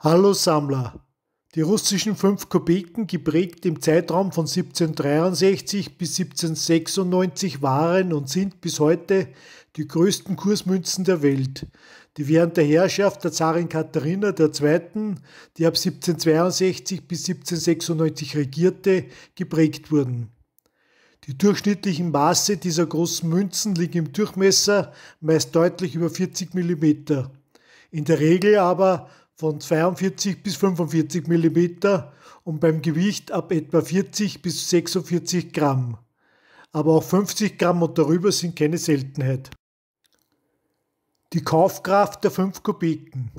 Hallo Sammler! Die russischen fünf Kobiken, geprägt im Zeitraum von 1763 bis 1796, waren und sind bis heute die größten Kursmünzen der Welt, die während der Herrschaft der Zarin Katharina II., die ab 1762 bis 1796 regierte, geprägt wurden. Die durchschnittlichen Maße dieser großen Münzen liegen im Durchmesser meist deutlich über 40 mm, in der Regel aber von 42 bis 45 mm und beim Gewicht ab etwa 40 bis 46 Gramm. Aber auch 50 Gramm und darüber sind keine Seltenheit. Die Kaufkraft der 5 Kubiken.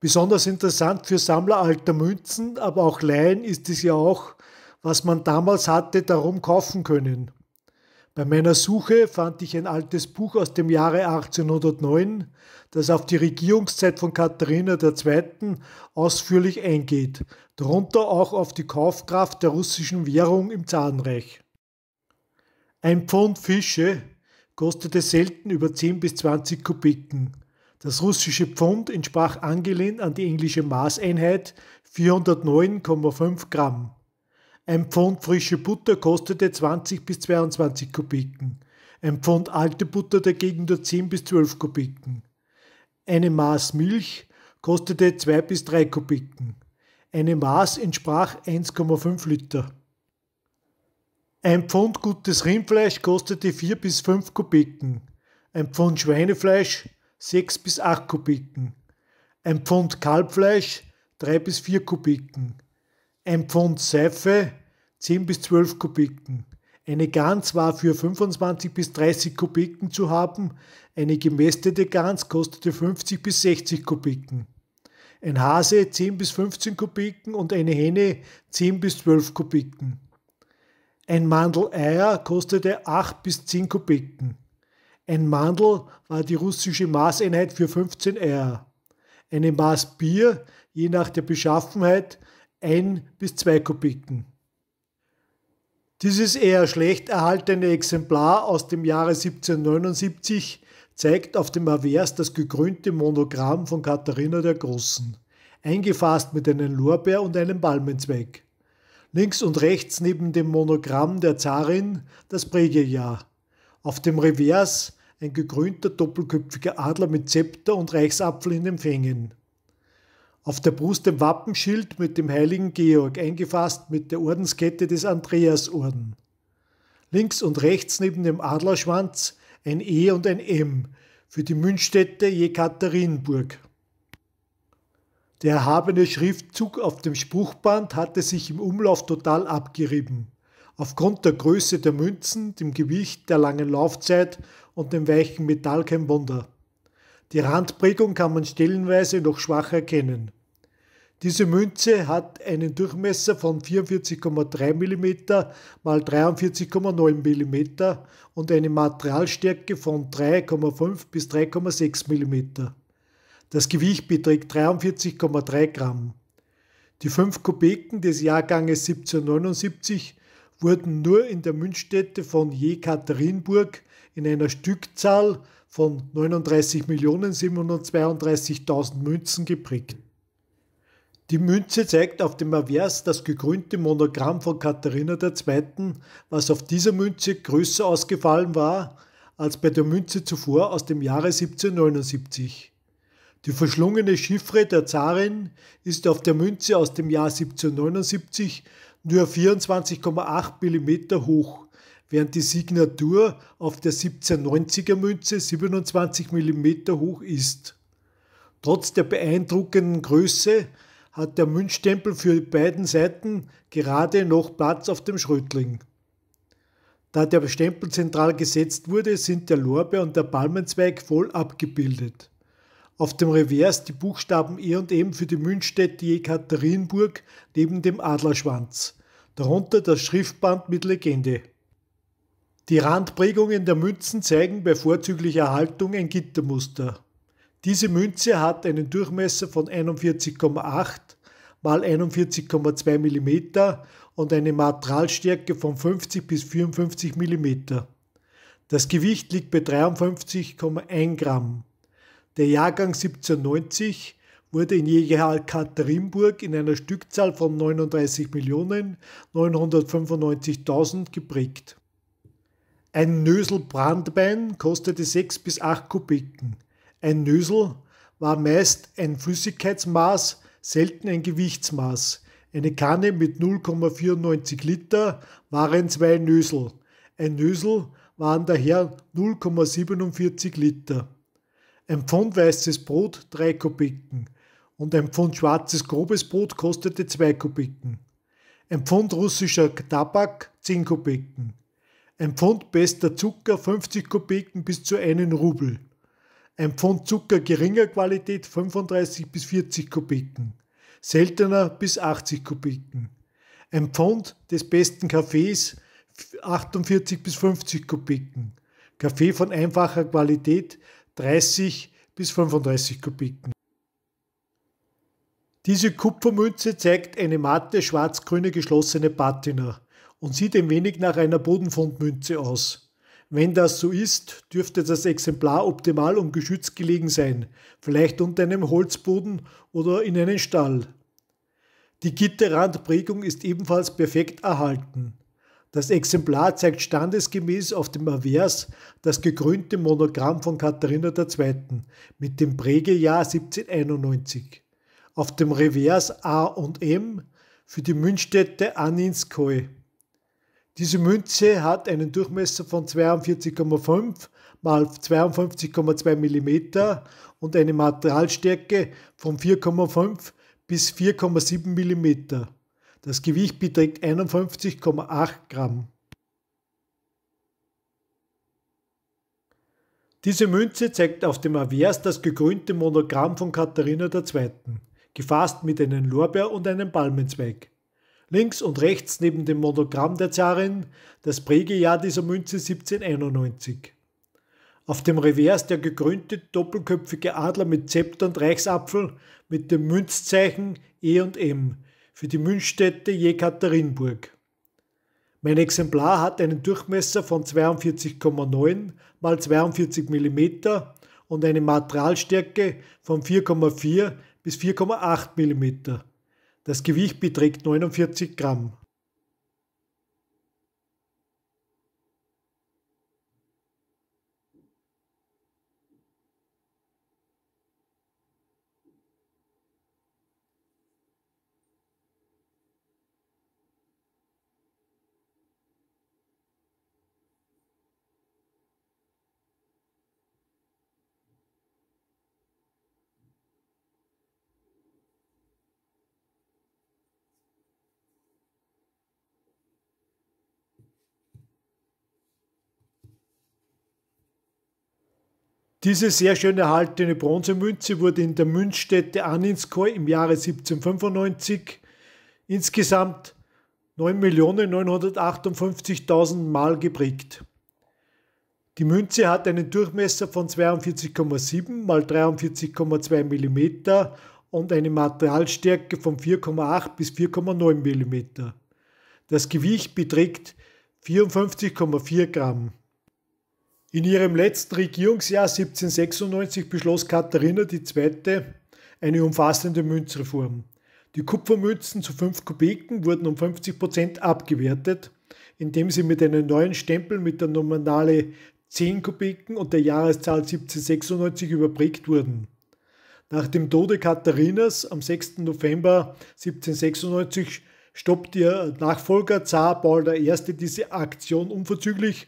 Besonders interessant für Sammler alter Münzen, aber auch Laien ist es ja auch, was man damals hatte, darum kaufen können. Bei meiner Suche fand ich ein altes Buch aus dem Jahre 1809, das auf die Regierungszeit von Katharina II. ausführlich eingeht, darunter auch auf die Kaufkraft der russischen Währung im Zarenreich. Ein Pfund Fische kostete selten über 10 bis 20 Kubiken. Das russische Pfund entsprach angelehnt an die englische Maßeinheit 409,5 Gramm. Ein Pfund frische Butter kostete 20 bis 22 Kubiken, ein Pfund alte Butter dagegen nur 10 bis 12 Kubiken. Eine Maß Milch kostete 2 bis 3 Kubiken. Eine Maß entsprach 1,5 Liter. Ein Pfund gutes Rindfleisch kostete 4 bis 5 Kubiken. Ein Pfund Schweinefleisch 6 bis 8 Kubiken. Ein Pfund Kalbfleisch 3 bis 4 Kubiken. Ein Pfund Seife, 10 bis 12 Kubiken. Eine Gans war für 25 bis 30 Kubiken zu haben, eine gemästete Gans kostete 50 bis 60 Kubiken. Ein Hase 10 bis 15 Kubiken und eine Henne 10 bis 12 Kubiken. Ein Mandel Eier kostete 8 bis 10 Kubiken. Ein Mandel war die russische Maßeinheit für 15 Eier. Eine Maß Bier, je nach der Beschaffenheit, 1 bis 2 Kubiken. Dieses eher schlecht erhaltene Exemplar aus dem Jahre 1779 zeigt auf dem Avers das gekrönte Monogramm von Katharina der Großen, eingefasst mit einem Lorbeer und einem Palmenzweig. Links und rechts neben dem Monogramm der Zarin das Prägejahr. Auf dem Revers ein gekrönter doppelköpfiger Adler mit Zepter und Reichsapfel in den Fängen. Auf der Brust ein Wappenschild mit dem heiligen Georg, eingefasst mit der Ordenskette des Andreasorden. Links und rechts neben dem Adlerschwanz ein E und ein M für die Münzstätte Jekaterinburg. Der erhabene Schriftzug auf dem Spruchband hatte sich im Umlauf total abgerieben. Aufgrund der Größe der Münzen, dem Gewicht, der langen Laufzeit und dem weichen Metall kein Wunder. Die Randprägung kann man stellenweise noch schwach erkennen. Diese Münze hat einen Durchmesser von 44,3 mm mal 43,9 mm und eine Materialstärke von 3,5 bis 3,6 mm. Das Gewicht beträgt 43,3 Gramm. Die fünf Kopeken des Jahrganges 1779 wurden nur in der Münzstätte von Jekaterinburg in einer Stückzahl von 39.732.000 Münzen geprägt. Die Münze zeigt auf dem Avers das gekrönte Monogramm von Katharina II., was auf dieser Münze größer ausgefallen war als bei der Münze zuvor aus dem Jahre 1779. Die verschlungene Chiffre der Zarin ist auf der Münze aus dem Jahr 1779 nur 24,8 mm hoch, während die Signatur auf der 1790er Münze 27 mm hoch ist. Trotz der beeindruckenden Größe hat der Münzstempel für beiden Seiten gerade noch Platz auf dem Schrötling. Da der Stempel zentral gesetzt wurde, sind der Lorbeer und der Palmenzweig voll abgebildet. Auf dem Revers die Buchstaben E und M für die Münzstätte Jekaterinburg neben dem Adlerschwanz. Darunter das Schriftband mit Legende. Die Randprägungen der Münzen zeigen bei vorzüglicher Haltung ein Gittermuster. Diese Münze hat einen Durchmesser von 41,8 mal 41,2 mm und eine Materialstärke von 50 bis 54 mm. Das Gewicht liegt bei 53,1 Gramm. Der Jahrgang 1790 wurde in Jägerhall Katharinburg in einer Stückzahl von 39.995.000 geprägt. Ein Nösel Brandbein kostete 6 bis 8 Kubiken. Ein Nösel war meist ein Flüssigkeitsmaß, selten ein Gewichtsmaß. Eine Kanne mit 0,94 Liter waren zwei Nösel. Ein Nösel waren daher 0,47 Liter. Ein Pfund weißes Brot 3 Kopiken und ein Pfund schwarzes grobes Brot kostete 2 Kopiken. Ein Pfund russischer Tabak 10 Kopiken. Ein Pfund bester Zucker 50 Kopiken bis zu 1 Rubel. Ein Pfund Zucker geringer Qualität 35 bis 40 Kubiken, seltener bis 80 Kubiken. Ein Pfund des besten Kaffees 48 bis 50 Kubiken. Kaffee von einfacher Qualität 30 bis 35 Kubiken. Diese Kupfermünze zeigt eine matte schwarz-grüne geschlossene Patina und sieht ein wenig nach einer Bodenfundmünze aus. Wenn das so ist, dürfte das Exemplar optimal und geschützt gelegen sein, vielleicht unter einem Holzboden oder in einem Stall. Die Gitterrandprägung ist ebenfalls perfekt erhalten. Das Exemplar zeigt standesgemäß auf dem Avers das gekrönte Monogramm von Katharina II. mit dem Prägejahr 1791. Auf dem Revers A und M für die Münchstätte Aninskoi diese Münze hat einen Durchmesser von 42,5 mal 52,2 mm und eine Materialstärke von 4,5 bis 4,7 mm. Das Gewicht beträgt 51,8 Gramm. Diese Münze zeigt auf dem Avers das gekrönte Monogramm von Katharina II., gefasst mit einem Lorbeer und einem Palmenzweig. Links und rechts neben dem Monogramm der Zarin das Prägejahr dieser Münze 1791. Auf dem Revers der gekrönte doppelköpfige Adler mit Zepter und Reichsapfel mit dem Münzzeichen E und M für die Münzstätte Jekaterinburg. Mein Exemplar hat einen Durchmesser von 42,9 x 42 mm und eine Materialstärke von 4,4 bis 4,8 mm. Das Gewicht beträgt 49 Gramm. Diese sehr schön erhaltene Bronzemünze wurde in der Münzstätte Aninskoi im Jahre 1795 insgesamt 9.958.000 Mal geprägt. Die Münze hat einen Durchmesser von 42,7 mal 43,2 mm und eine Materialstärke von 4,8 bis 4,9 mm. Das Gewicht beträgt 54,4 Gramm. In ihrem letzten Regierungsjahr 1796 beschloss Katharina II. eine umfassende Münzreform. Die Kupfermünzen zu 5 Kubeken wurden um 50 Prozent abgewertet, indem sie mit einem neuen Stempel mit der Nominale 10 Kubeken und der Jahreszahl 1796 überprägt wurden. Nach dem Tode Katharinas am 6. November 1796 stoppte ihr Nachfolger Zar Paul I. diese Aktion unverzüglich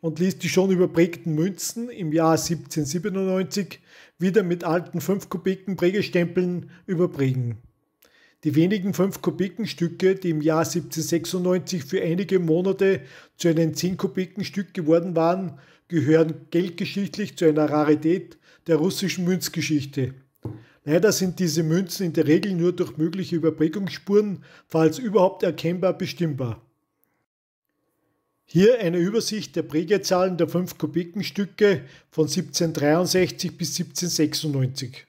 und ließ die schon überprägten Münzen im Jahr 1797 wieder mit alten 5 Kubiken Prägestempeln überprägen. Die wenigen 5 Kubiken Stücke, die im Jahr 1796 für einige Monate zu einem 10 Kubiken Stück geworden waren, gehören geldgeschichtlich zu einer Rarität der russischen Münzgeschichte. Leider sind diese Münzen in der Regel nur durch mögliche Überprägungsspuren, falls überhaupt erkennbar, bestimmbar. Hier eine Übersicht der Prägezahlen der fünf Kubikenstücke von 1763 bis 1796.